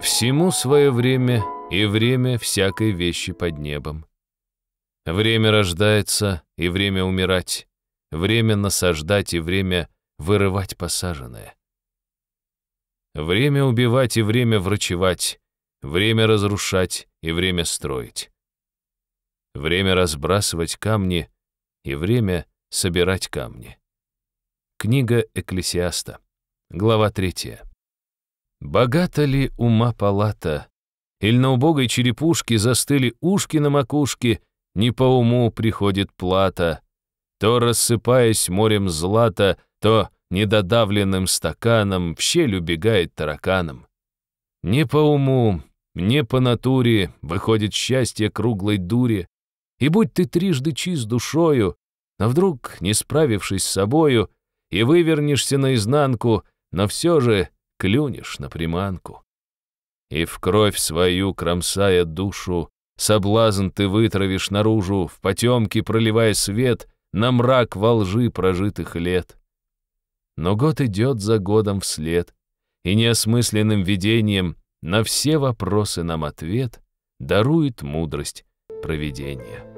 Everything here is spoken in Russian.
Всему свое время и время всякой вещи под небом. Время рождается и время умирать, время насаждать и время вырывать посаженное. Время убивать и время врачевать, время разрушать и время строить. Время разбрасывать камни и время собирать камни. Книга Экклесиаста, глава третья. Богата ли ума палата? Или на убогой черепушке застыли ушки на макушке, не по уму приходит плата? То рассыпаясь морем злата, то недодавленным стаканом в щель убегает тараканом. Не по уму, не по натуре выходит счастье круглой дури, и будь ты трижды чист душою, но вдруг, не справившись с собою, и вывернешься наизнанку, но все же клюнешь на приманку. И в кровь свою, кромсая душу, соблазн ты вытравишь наружу, в потемке проливая свет на мрак во лжи прожитых лет. Но год идет за годом вслед, и неосмысленным видением на все вопросы нам ответ дарует мудрость провидения.